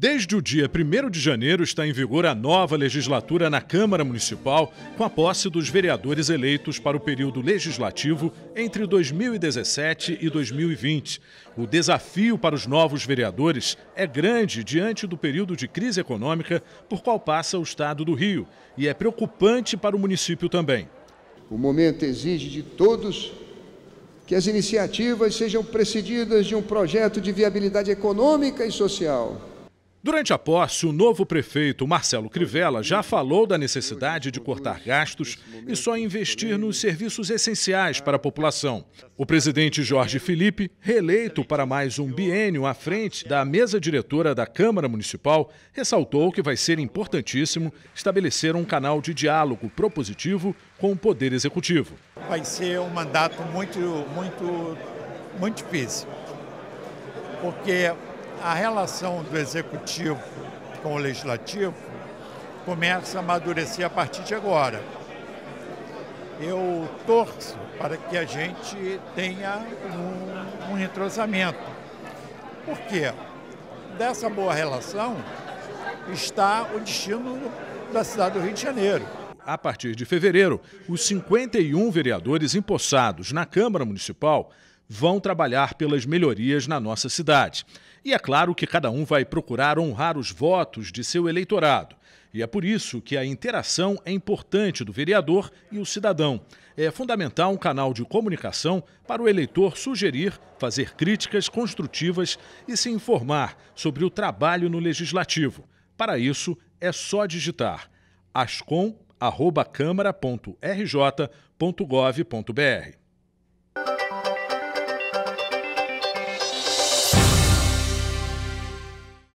Desde o dia 1 de janeiro está em vigor a nova legislatura na Câmara Municipal, com a posse dos vereadores eleitos para o período legislativo entre 2017 e 2020. O desafio para os novos vereadores é grande diante do período de crise econômica por qual passa o estado do Rio e é preocupante para o município também. O momento exige de todos que as iniciativas sejam precedidas de um projeto de viabilidade econômica e social Durante a posse, o novo prefeito Marcelo Crivella já falou da necessidade de cortar gastos e só investir nos serviços essenciais para a população. O presidente Jorge Felipe, reeleito para mais um biênio à frente da mesa diretora da Câmara Municipal, ressaltou que vai ser importantíssimo estabelecer um canal de diálogo propositivo com o Poder Executivo. Vai ser um mandato muito, muito, muito difícil, porque a relação do executivo com o legislativo começa a amadurecer a partir de agora. Eu torço para que a gente tenha um, um entrosamento. Por quê? Dessa boa relação está o destino da cidade do Rio de Janeiro. A partir de fevereiro, os 51 vereadores empossados na Câmara Municipal vão trabalhar pelas melhorias na nossa cidade. E é claro que cada um vai procurar honrar os votos de seu eleitorado. E é por isso que a interação é importante do vereador e o cidadão. É fundamental um canal de comunicação para o eleitor sugerir, fazer críticas construtivas e se informar sobre o trabalho no legislativo. Para isso, é só digitar ascom.câmara.rj.gov.br.